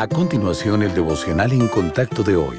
A continuación, el devocional en contacto de hoy.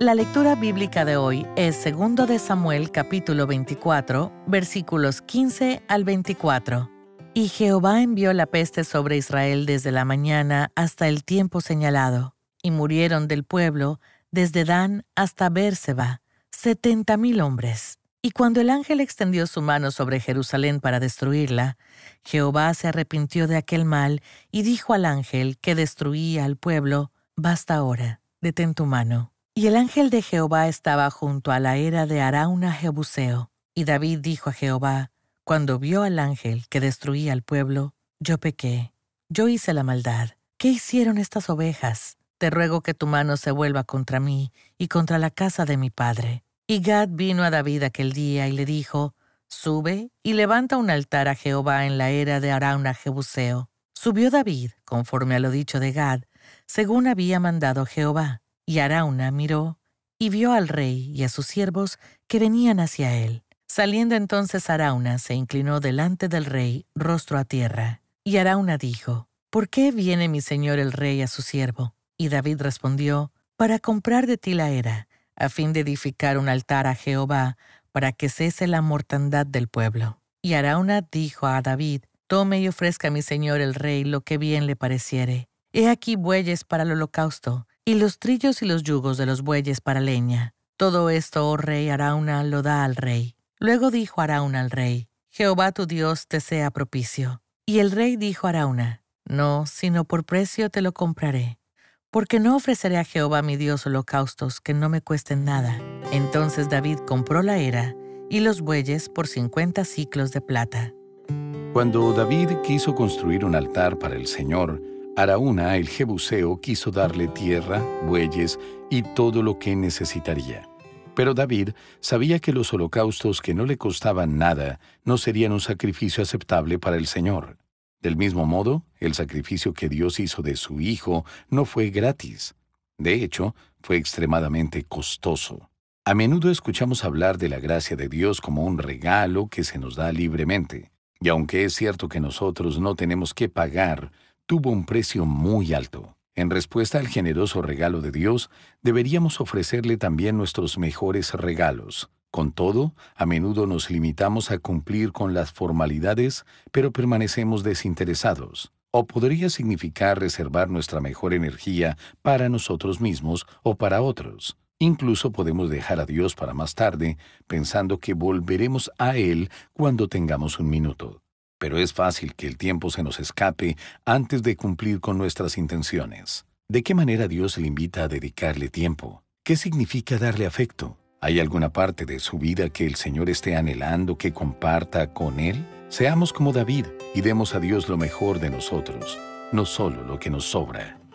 La lectura bíblica de hoy es 2 de Samuel capítulo 24, versículos 15 al 24. Y Jehová envió la peste sobre Israel desde la mañana hasta el tiempo señalado, y murieron del pueblo desde Dan hasta Beerseba, setenta mil hombres. Y cuando el ángel extendió su mano sobre Jerusalén para destruirla, Jehová se arrepintió de aquel mal y dijo al ángel que destruía al pueblo, Basta ahora, detén tu mano. Y el ángel de Jehová estaba junto a la era de Arauna Jebuseo. Y David dijo a Jehová, cuando vio al ángel que destruía al pueblo, Yo pequé, yo hice la maldad. ¿Qué hicieron estas ovejas? Te ruego que tu mano se vuelva contra mí y contra la casa de mi padre y Gad vino a David aquel día y le dijo, Sube y levanta un altar a Jehová en la era de Arauna Jebuseo. Subió David, conforme a lo dicho de Gad, según había mandado Jehová. Y Arauna miró y vio al rey y a sus siervos que venían hacia él. Saliendo entonces Arauna se inclinó delante del rey, rostro a tierra. Y Arauna dijo, ¿Por qué viene mi señor el rey a su siervo? Y David respondió, Para comprar de ti la era a fin de edificar un altar a Jehová, para que cese la mortandad del pueblo. Y Arauna dijo a David, Tome y ofrezca a mi señor el rey lo que bien le pareciere. He aquí bueyes para el holocausto, y los trillos y los yugos de los bueyes para leña. Todo esto, oh rey Arauna, lo da al rey. Luego dijo Arauna al rey, Jehová tu Dios te sea propicio. Y el rey dijo a Arauna, No, sino por precio te lo compraré porque no ofreceré a Jehová mi Dios holocaustos que no me cuesten nada. Entonces David compró la era y los bueyes por 50 ciclos de plata. Cuando David quiso construir un altar para el Señor, Araúna el Jebuseo quiso darle tierra, bueyes y todo lo que necesitaría. Pero David sabía que los holocaustos que no le costaban nada no serían un sacrificio aceptable para el Señor. Del mismo modo, el sacrificio que Dios hizo de su Hijo no fue gratis. De hecho, fue extremadamente costoso. A menudo escuchamos hablar de la gracia de Dios como un regalo que se nos da libremente, y aunque es cierto que nosotros no tenemos que pagar, tuvo un precio muy alto. En respuesta al generoso regalo de Dios, deberíamos ofrecerle también nuestros mejores regalos, con todo, a menudo nos limitamos a cumplir con las formalidades, pero permanecemos desinteresados. O podría significar reservar nuestra mejor energía para nosotros mismos o para otros. Incluso podemos dejar a Dios para más tarde, pensando que volveremos a Él cuando tengamos un minuto. Pero es fácil que el tiempo se nos escape antes de cumplir con nuestras intenciones. ¿De qué manera Dios le invita a dedicarle tiempo? ¿Qué significa darle afecto? ¿Hay alguna parte de su vida que el Señor esté anhelando que comparta con Él? Seamos como David y demos a Dios lo mejor de nosotros, no solo lo que nos sobra.